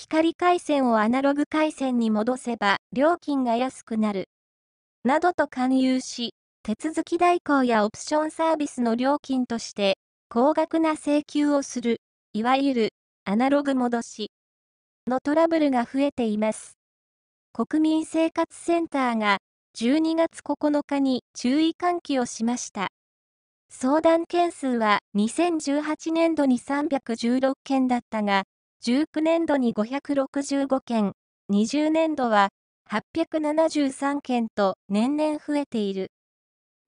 光回線をアナログ回線に戻せば料金が安くなる。などと勧誘し、手続き代行やオプションサービスの料金として高額な請求をする、いわゆるアナログ戻しのトラブルが増えています。国民生活センターが12月9日に注意喚起をしました。相談件数は2018年度に316件だったが、19年度に565件、20年度は873件と年々増えている。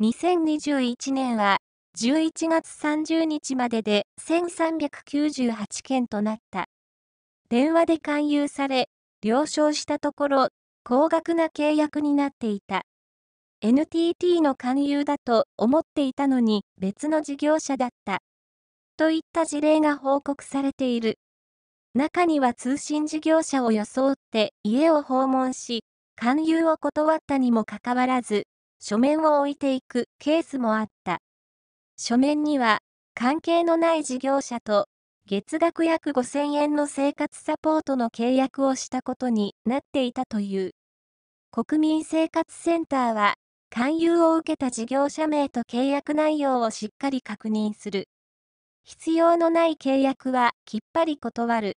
2021年は11月30日までで1398件となった。電話で勧誘され、了承したところ、高額な契約になっていた。NTT の勧誘だと思っていたのに別の事業者だった。といった事例が報告されている。中には通信事業者を装って家を訪問し、勧誘を断ったにもかかわらず、書面を置いていくケースもあった。書面には、関係のない事業者と月額約5000円の生活サポートの契約をしたことになっていたという。国民生活センターは、勧誘を受けた事業者名と契約内容をしっかり確認する。必要のない契約はきっぱり断る。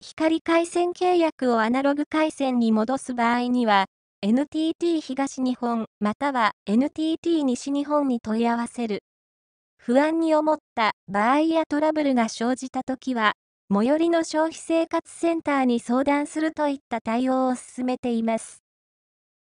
光回線契約をアナログ回線に戻す場合には、NTT 東日本または NTT 西日本に問い合わせる。不安に思った場合やトラブルが生じたときは、最寄りの消費生活センターに相談するといった対応を進めています。